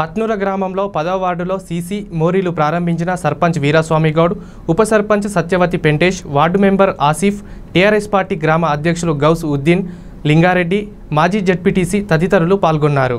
హత్నూర గ్రామంలో పదో వార్డులో సీసీ మోరీలు ప్రారంభించిన సర్పంచ్ వీరాస్వామి గౌడ్ ఉప sarpanch Satyavathi Pentesh ward member Asif TRS party గ్రామ అధ్యక్షులు గౌస్ ఉద్దీన్ లింగారెడ్డి మాజీ జడ్పీటీసీ తదితరులు పాల్గొన్నారు